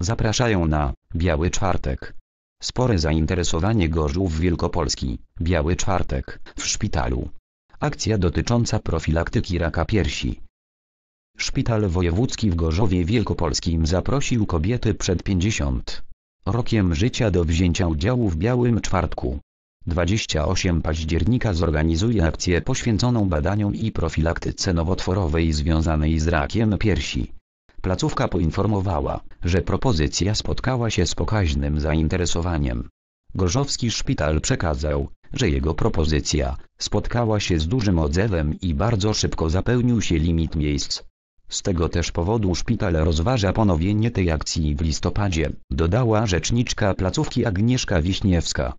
Zapraszają na Biały Czwartek. Spore zainteresowanie Gorzów Wielkopolski, Biały Czwartek, w szpitalu. Akcja dotycząca profilaktyki raka piersi. Szpital Wojewódzki w Gorzowie Wielkopolskim zaprosił kobiety przed 50 rokiem życia do wzięcia udziału w Białym Czwartku. 28 października zorganizuje akcję poświęconą badaniom i profilaktyce nowotworowej związanej z rakiem piersi. Placówka poinformowała, że propozycja spotkała się z pokaźnym zainteresowaniem. Gorzowski szpital przekazał, że jego propozycja spotkała się z dużym odzewem i bardzo szybko zapełnił się limit miejsc. Z tego też powodu szpital rozważa ponowienie tej akcji w listopadzie, dodała rzeczniczka placówki Agnieszka Wiśniewska.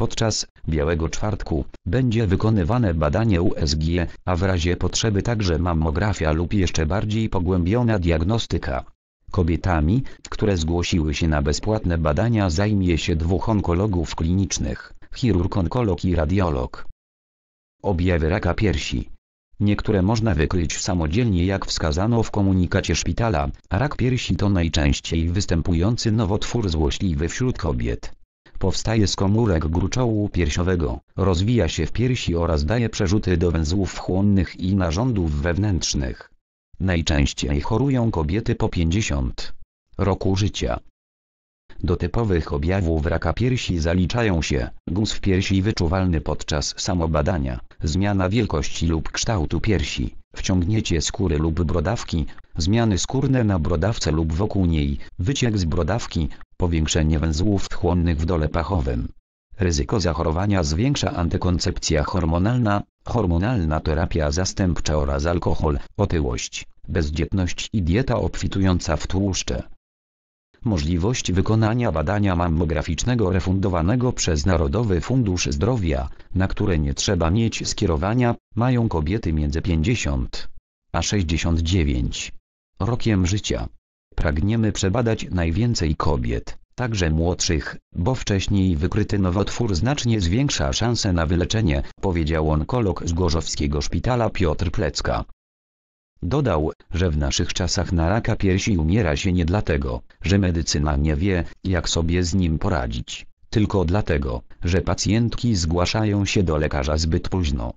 Podczas Białego Czwartku będzie wykonywane badanie USG, a w razie potrzeby także mammografia lub jeszcze bardziej pogłębiona diagnostyka. Kobietami, które zgłosiły się na bezpłatne badania zajmie się dwóch onkologów klinicznych, chirurg-onkolog i radiolog. Objawy raka piersi Niektóre można wykryć samodzielnie jak wskazano w komunikacie szpitala, a rak piersi to najczęściej występujący nowotwór złośliwy wśród kobiet. Powstaje z komórek gruczołu piersiowego, rozwija się w piersi oraz daje przerzuty do węzłów chłonnych i narządów wewnętrznych. Najczęściej chorują kobiety po 50 roku życia. Do typowych objawów raka piersi zaliczają się guz w piersi wyczuwalny podczas samobadania, zmiana wielkości lub kształtu piersi, wciągnięcie skóry lub brodawki, zmiany skórne na brodawce lub wokół niej, wyciek z brodawki, powiększenie węzłów chłonnych w dole pachowym. Ryzyko zachorowania zwiększa antykoncepcja hormonalna, hormonalna terapia zastępcza oraz alkohol, otyłość, bezdzietność i dieta obfitująca w tłuszcze. Możliwość wykonania badania mammograficznego refundowanego przez Narodowy Fundusz Zdrowia, na które nie trzeba mieć skierowania, mają kobiety między 50 a 69 rokiem życia. Pragniemy przebadać najwięcej kobiet, także młodszych, bo wcześniej wykryty nowotwór znacznie zwiększa szanse na wyleczenie, powiedział onkolog z Gorzowskiego Szpitala Piotr Plecka. Dodał, że w naszych czasach na raka piersi umiera się nie dlatego, że medycyna nie wie, jak sobie z nim poradzić, tylko dlatego, że pacjentki zgłaszają się do lekarza zbyt późno.